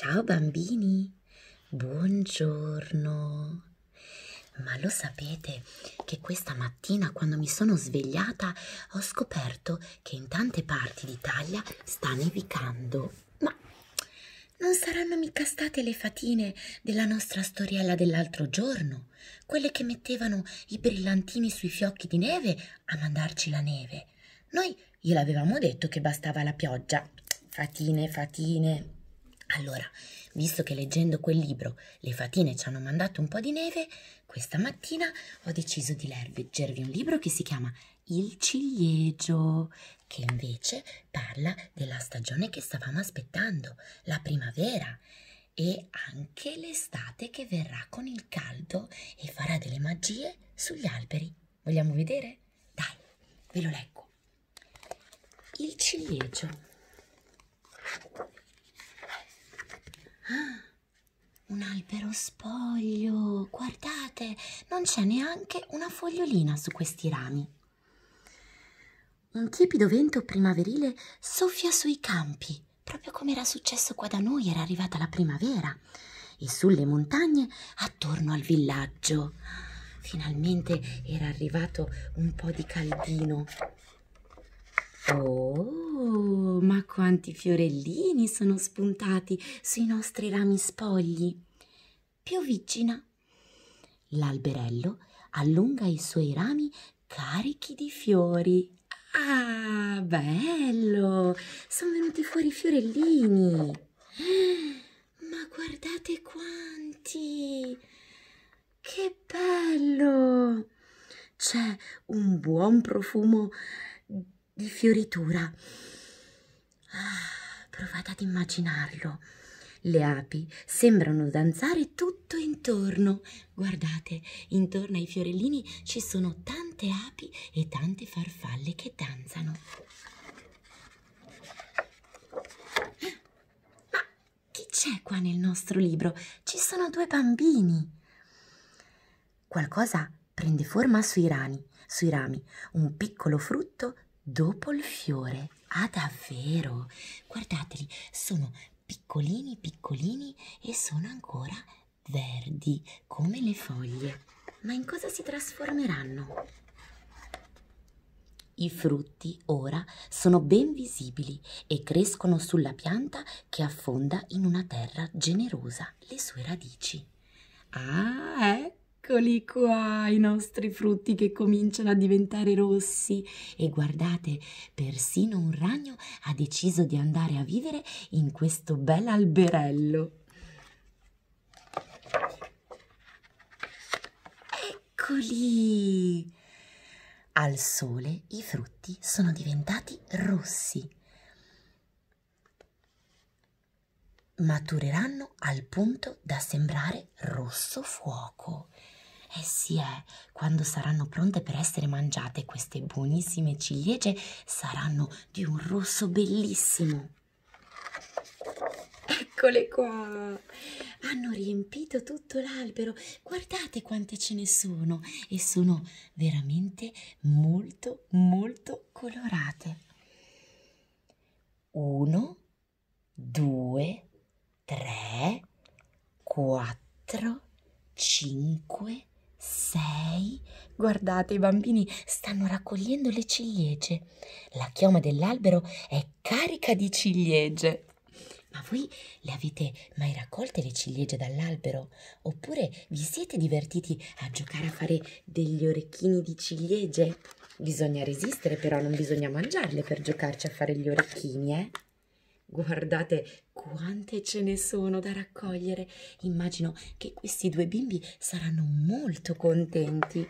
Ciao bambini, buongiorno. Ma lo sapete che questa mattina quando mi sono svegliata ho scoperto che in tante parti d'Italia sta nevicando. Ma non saranno mica state le fatine della nostra storiella dell'altro giorno, quelle che mettevano i brillantini sui fiocchi di neve a mandarci la neve. Noi gliel'avevamo detto che bastava la pioggia. Fatine, fatine. Allora, visto che leggendo quel libro le fatine ci hanno mandato un po' di neve, questa mattina ho deciso di leggervi un libro che si chiama Il ciliegio, che invece parla della stagione che stavamo aspettando, la primavera e anche l'estate che verrà con il caldo e farà delle magie sugli alberi. Vogliamo vedere? Dai, ve lo leggo. Il ciliegio. albero spoglio, guardate, non c'è neanche una fogliolina su questi rami. Un tiepido vento primaverile soffia sui campi, proprio come era successo qua da noi, era arrivata la primavera, e sulle montagne attorno al villaggio. Finalmente era arrivato un po' di caldino. Oh, ma quanti fiorellini sono spuntati sui nostri rami spogli! più L'alberello allunga i suoi rami carichi di fiori. Ah, bello! Sono venuti fuori i fiorellini. Ma guardate quanti! Che bello! C'è un buon profumo di fioritura. Ah, provate ad immaginarlo. Le api sembrano danzare tutto intorno. Guardate, intorno ai fiorellini ci sono tante api e tante farfalle che danzano. Ah, ma chi c'è qua nel nostro libro? Ci sono due bambini. Qualcosa prende forma sui rami, sui rami, un piccolo frutto dopo il fiore. Ah, davvero? Guardateli, sono piccolini piccolini e sono ancora verdi come le foglie. Ma in cosa si trasformeranno? I frutti ora sono ben visibili e crescono sulla pianta che affonda in una terra generosa le sue radici. Ah, ecco! eccoli qua i nostri frutti che cominciano a diventare rossi e guardate, persino un ragno ha deciso di andare a vivere in questo bel alberello. Eccoli! Al sole i frutti sono diventati rossi. Matureranno al punto da sembrare rosso fuoco. Essi eh è, eh, quando saranno pronte per essere mangiate queste buonissime ciliegie saranno di un rosso bellissimo. Eccole qua! Hanno riempito tutto l'albero. Guardate quante ce ne sono e sono veramente molto molto colorate. Uno, Guardate, i bambini stanno raccogliendo le ciliegie. La chioma dell'albero è carica di ciliegie. Ma voi le avete mai raccolte le ciliegie dall'albero? Oppure vi siete divertiti a giocare a fare degli orecchini di ciliegie? Bisogna resistere però, non bisogna mangiarle per giocarci a fare gli orecchini, eh? Guardate quante ce ne sono da raccogliere. Immagino che questi due bimbi saranno molto contenti.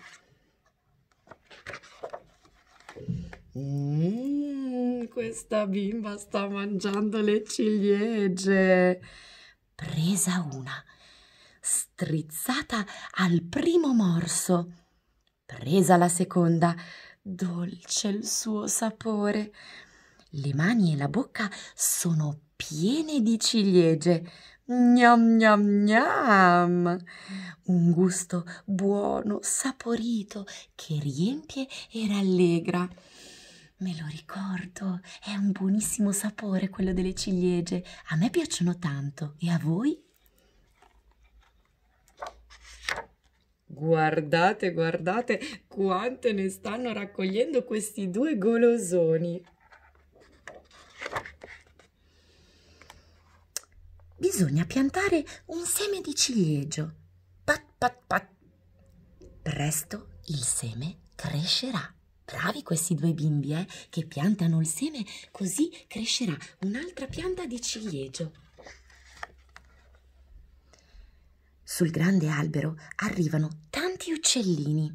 Mm, questa bimba sta mangiando le ciliegie. Presa una, strizzata al primo morso. Presa la seconda, dolce il suo sapore. Le mani e la bocca sono piene di ciliegie. Gnam gnam gnam! Un gusto buono, saporito, che riempie e rallegra. Me lo ricordo, è un buonissimo sapore quello delle ciliegie. A me piacciono tanto e a voi? Guardate, guardate quante ne stanno raccogliendo questi due golosoni. bisogna piantare un seme di ciliegio. Pat pat pat. Presto il seme crescerà. Bravi questi due bimbi, eh, che piantano il seme, così crescerà un'altra pianta di ciliegio. Sul grande albero arrivano tanti uccellini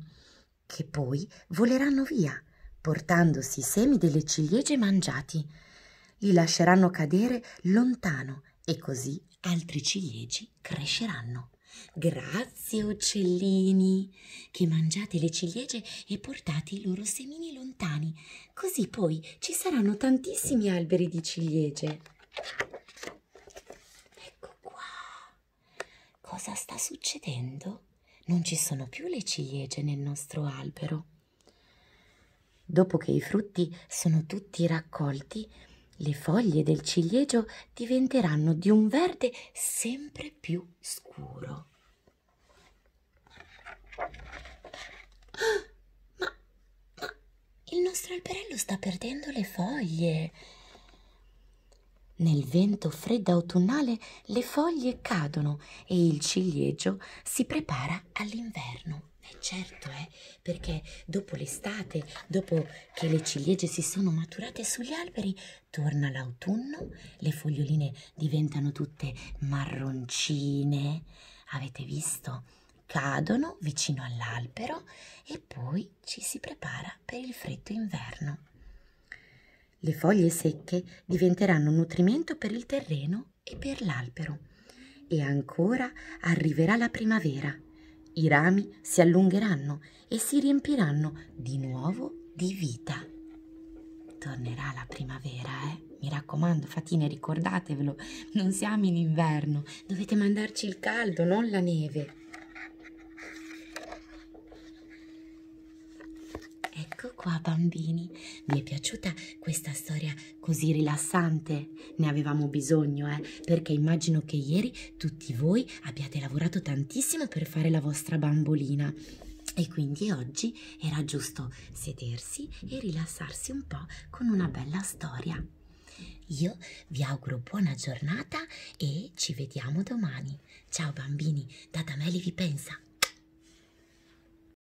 che poi voleranno via, portandosi i semi delle ciliegie mangiati. Li lasceranno cadere lontano e così altri ciliegi cresceranno. Grazie uccellini, che mangiate le ciliegie e portate i loro semini lontani, così poi ci saranno tantissimi alberi di ciliegie. Ecco qua. Cosa sta succedendo? Non ci sono più le ciliegie nel nostro albero. Dopo che i frutti sono tutti raccolti, le foglie del ciliegio diventeranno di un verde sempre più scuro. ma, ma il nostro alberello sta perdendo le foglie. Nel vento freddo autunnale le foglie cadono e il ciliegio si prepara all'inverno. Eh certo, eh, perché dopo l'estate, dopo che le ciliegie si sono maturate sugli alberi, torna l'autunno, le foglioline diventano tutte marroncine, avete visto? Cadono vicino all'albero e poi ci si prepara per il freddo inverno. Le foglie secche diventeranno nutrimento per il terreno e per l'albero. E ancora arriverà la primavera i rami si allungheranno e si riempiranno di nuovo di vita. Tornerà la primavera, eh? Mi raccomando, fatine, ricordatevelo, non siamo in inverno, dovete mandarci il caldo, non la neve. Ecco qua bambini, vi è piaciuta questa storia così rilassante? Ne avevamo bisogno, eh, perché immagino che ieri tutti voi abbiate lavorato tantissimo per fare la vostra bambolina. E quindi oggi era giusto sedersi e rilassarsi un po' con una bella storia. Io vi auguro buona giornata e ci vediamo domani. Ciao bambini, da Dameli vi pensa.